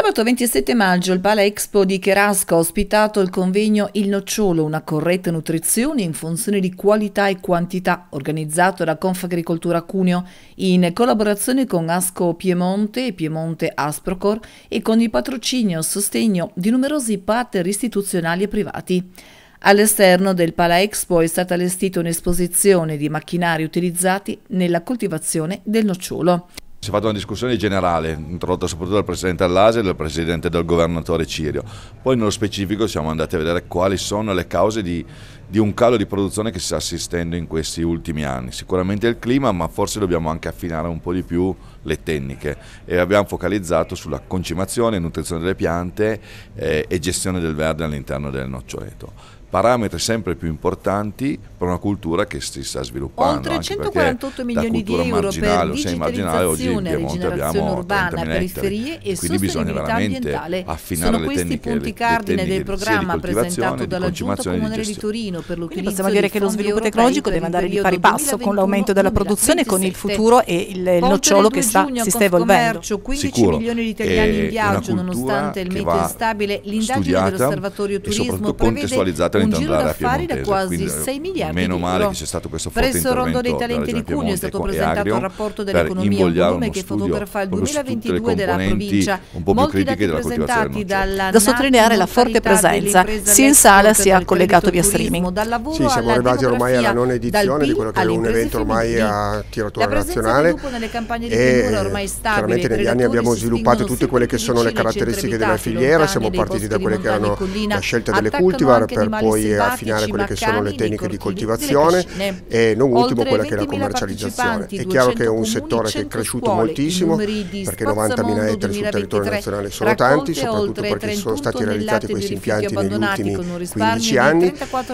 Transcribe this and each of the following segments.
Sabato 27 maggio il Pala Expo di Cherasco ha ospitato il convegno Il Nocciolo, una corretta nutrizione in funzione di qualità e quantità, organizzato da Confagricoltura Cuneo in collaborazione con Asco Piemonte e Piemonte Asprocor e con il patrocinio e sostegno di numerosi partner istituzionali e privati. All'esterno del Pala Expo è stata allestita un'esposizione di macchinari utilizzati nella coltivazione del nocciolo si è una discussione generale, introdotta soprattutto dal presidente Allase e dal presidente del governatore Cirio. Poi nello specifico siamo andati a vedere quali sono le cause di, di un calo di produzione che si sta assistendo in questi ultimi anni. Sicuramente il clima, ma forse dobbiamo anche affinare un po' di più le tecniche e abbiamo focalizzato sulla concimazione, nutrizione delle piante eh, e gestione del verde all'interno del noccioleto parametri sempre più importanti per una cultura che si sta sviluppando. Oltre 148 milioni di euro per digitalizzazione, oggi in rigenerazione urbana, periferie e sostenibilità ambientale. Sono questi i punti cardine del programma presentato dalla Giunta Comunale di, Torino per l'utilizzo Quindi possiamo dire che lo sviluppo tecnologico deve andare di pari passo con l'aumento della produzione, con il futuro e il nocciolo che sta, si sta evolvendo. 15 Sicuro, milioni di italiani in viaggio nonostante il meteo instabile, l'indagine dell'Osservatorio Turismo prevede talento un giro d'affari da quasi quindi, 6 eh, miliardi meno di male che c'è stato questo forte presso Rondo dei Talenti di Cuneo è stato ecco, presentato il rapporto dell'economia un volume che fotografa il 2022 della provincia molti dati presentati dalla da sottolineare la forte presenza sia in sala sia collegato via streaming sì siamo arrivati ormai alla nona edizione di quello che è un evento ormai a tiratura nazionale e chiaramente negli anni abbiamo sviluppato tutte quelle che sono le caratteristiche della filiera siamo partiti da quelle che erano la scelta delle cultivar per poi poi affinare quelle che sono le tecniche di coltivazione e non ultimo quella che è la commercializzazione. È chiaro che è un settore che è cresciuto moltissimo perché 90.000 ettari sul territorio nazionale sono tanti, soprattutto perché sono stati realizzati questi impianti negli ultimi 15 anni.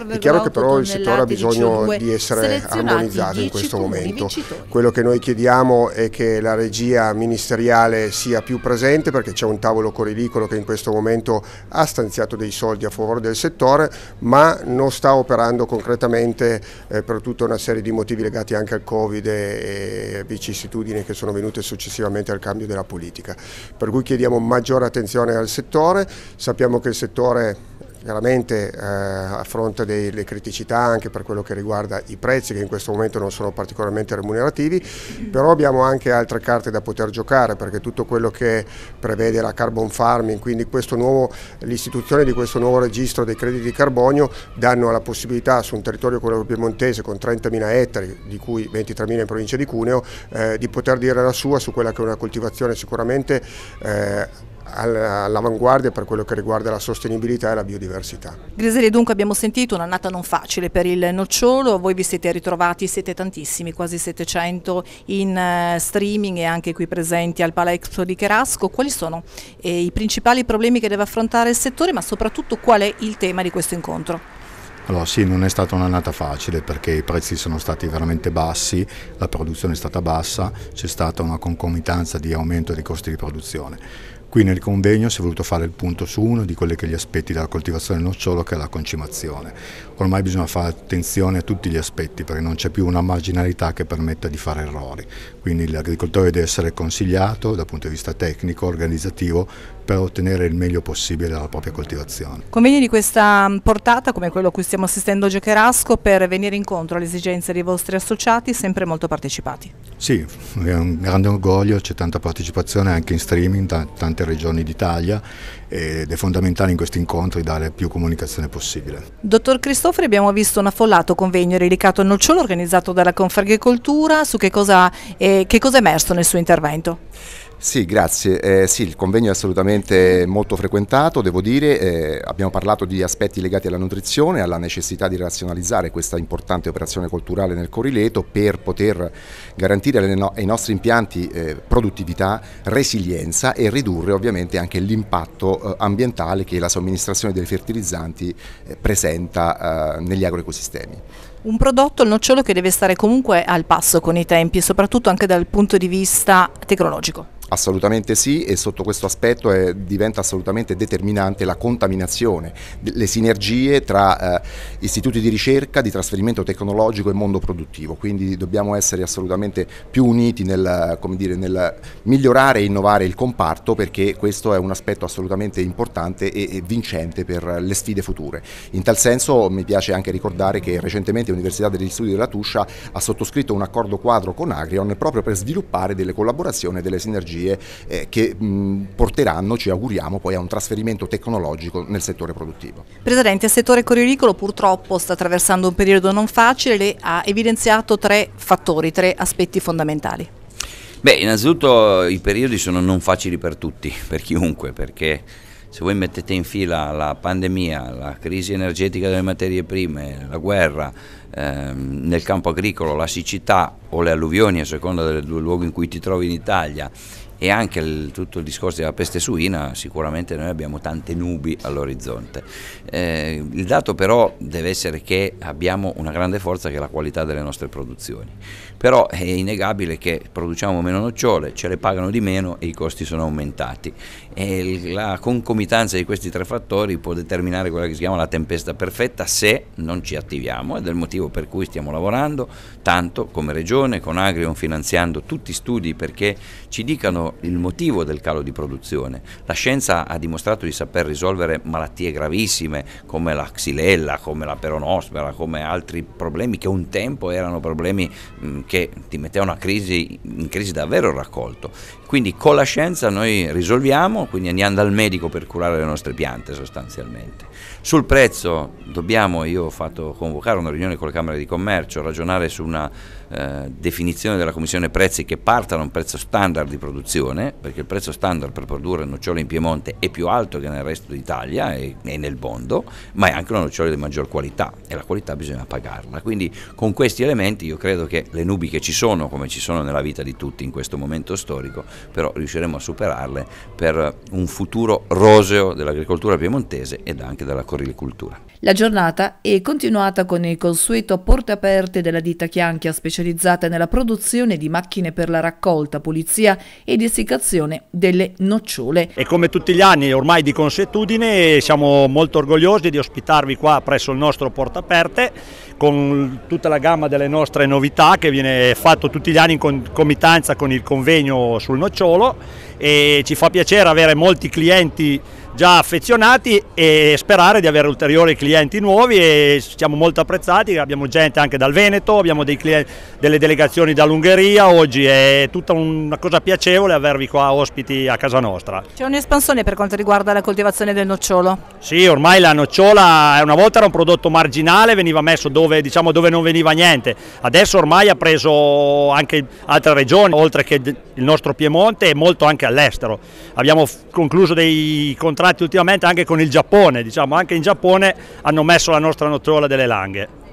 È chiaro che però il settore ha bisogno di essere armonizzato in questo momento. Quello che noi chiediamo è che la regia ministeriale sia più presente perché c'è un tavolo corridicolo che in questo momento ha stanziato dei soldi a favore del settore, ma non sta operando concretamente eh, per tutta una serie di motivi legati anche al Covid e vicissitudini che sono venute successivamente al cambio della politica. Per cui chiediamo maggiore attenzione al settore, sappiamo che il settore Chiaramente eh, a fronte delle criticità anche per quello che riguarda i prezzi che in questo momento non sono particolarmente remunerativi, però abbiamo anche altre carte da poter giocare perché tutto quello che prevede la carbon farming, quindi l'istituzione di questo nuovo registro dei crediti di carbonio danno la possibilità su un territorio come quello piemontese con 30.000 ettari, di cui 23.000 in provincia di Cuneo, eh, di poter dire la sua su quella che è una coltivazione sicuramente eh, all'avanguardia per quello che riguarda la sostenibilità e la biodiversità. Griseli dunque abbiamo sentito un'annata non facile per il nocciolo, voi vi siete ritrovati, siete tantissimi, quasi 700 in eh, streaming e anche qui presenti al Palazzo di Cherasco, quali sono eh, i principali problemi che deve affrontare il settore ma soprattutto qual è il tema di questo incontro? Allora sì, non è stata un'annata facile perché i prezzi sono stati veramente bassi, la produzione è stata bassa, c'è stata una concomitanza di aumento dei costi di produzione Qui nel convegno si è voluto fare il punto su uno di quelli che gli aspetti della coltivazione del nocciolo che è la concimazione. Ormai bisogna fare attenzione a tutti gli aspetti perché non c'è più una marginalità che permetta di fare errori, quindi l'agricoltore deve essere consigliato dal punto di vista tecnico, organizzativo per ottenere il meglio possibile dalla propria coltivazione. Convegni di questa mm, portata, come quello a cui stiamo assistendo a Giocherasco, per venire incontro alle esigenze dei vostri associati, sempre molto partecipati. Sì, è un grande orgoglio, c'è tanta partecipazione anche in streaming da tante regioni d'Italia ed è fondamentale in questi incontri dare più comunicazione possibile. Dottor Cristofori, abbiamo visto un affollato convegno dedicato al nocciolo organizzato dalla Confagricoltura, su che cosa, eh, che cosa è emerso nel suo intervento? Sì, grazie. Eh, sì, il convegno è assolutamente molto frequentato, devo dire. Eh, abbiamo parlato di aspetti legati alla nutrizione, alla necessità di razionalizzare questa importante operazione culturale nel Corileto per poter garantire no ai nostri impianti eh, produttività, resilienza e ridurre ovviamente anche l'impatto eh, ambientale che la somministrazione dei fertilizzanti eh, presenta eh, negli agroecosistemi. Un prodotto, il nocciolo, che deve stare comunque al passo con i tempi, soprattutto anche dal punto di vista tecnologico. Assolutamente sì e sotto questo aspetto è, eh, diventa assolutamente determinante la contaminazione, le sinergie tra eh, istituti di ricerca, di trasferimento tecnologico e mondo produttivo, quindi dobbiamo essere assolutamente più uniti nel, dire, nel migliorare e innovare il comparto perché questo è un aspetto assolutamente importante e, e vincente per le sfide future. In tal senso mi piace anche ricordare che recentemente Università degli Studi della Tuscia ha sottoscritto un accordo quadro con Agrion proprio per sviluppare delle collaborazioni e delle sinergie eh, che mh, porteranno, ci auguriamo, poi a un trasferimento tecnologico nel settore produttivo. Presidente, il settore coriericolo purtroppo sta attraversando un periodo non facile, lei ha evidenziato tre fattori, tre aspetti fondamentali. Beh, innanzitutto i periodi sono non facili per tutti, per chiunque, perché se voi mettete in fila la pandemia, la crisi energetica delle materie prime, la guerra, ehm, nel campo agricolo la siccità o le alluvioni a seconda del luogo in cui ti trovi in Italia e anche il, tutto il discorso della peste suina, sicuramente noi abbiamo tante nubi all'orizzonte. Eh, il dato però deve essere che abbiamo una grande forza che è la qualità delle nostre produzioni, però è innegabile che produciamo meno nocciole, ce le pagano di meno e i costi sono aumentati e la concomitanza di questi tre fattori può determinare quella che si chiama la tempesta perfetta se non ci attiviamo ed è il motivo motivo per cui stiamo lavorando tanto come Regione, con Agrion finanziando tutti i studi perché ci dicano il motivo del calo di produzione. La scienza ha dimostrato di saper risolvere malattie gravissime come la xylella, come la peronospora, come altri problemi che un tempo erano problemi mm, che ti mettevano a crisi, in crisi davvero il raccolto. Quindi con la scienza noi risolviamo, quindi andiamo dal medico per curare le nostre piante sostanzialmente. Sul prezzo dobbiamo, io ho fatto convocare una riunione con con le Camere di Commercio, ragionare su una eh, definizione della Commissione Prezzi che parta da un prezzo standard di produzione, perché il prezzo standard per produrre nocciole in Piemonte è più alto che nel resto d'Italia e, e nel mondo, ma è anche una nocciola di maggior qualità e la qualità bisogna pagarla. Quindi con questi elementi io credo che le nubi che ci sono, come ci sono nella vita di tutti in questo momento storico, però riusciremo a superarle per un futuro roseo dell'agricoltura piemontese ed anche della corricultura. La giornata è continuata con il consueto porte aperte della ditta Chianchia specializzata nella produzione di macchine per la raccolta, pulizia ed essiccazione delle nocciole. E come tutti gli anni ormai di consuetudine siamo molto orgogliosi di ospitarvi qua presso il nostro porte aperte con tutta la gamma delle nostre novità che viene fatto tutti gli anni in concomitanza con il convegno sul nocciolo e ci fa piacere avere molti clienti già affezionati e sperare di avere ulteriori clienti clienti nuovi e siamo molto apprezzati, abbiamo gente anche dal Veneto, abbiamo clienti, delle delegazioni dall'Ungheria, oggi è tutta una cosa piacevole avervi qua ospiti a casa nostra. C'è un'espansione per quanto riguarda la coltivazione del nocciolo? Sì, ormai la nocciola eh, una volta era un prodotto marginale, veniva messo dove, diciamo, dove non veniva niente, adesso ormai ha preso anche altre regioni, oltre che il nostro Piemonte e molto anche all'estero. Abbiamo concluso dei contratti ultimamente anche con il Giappone, diciamo anche in Giappone hanno messo la nostra nottola delle langhe.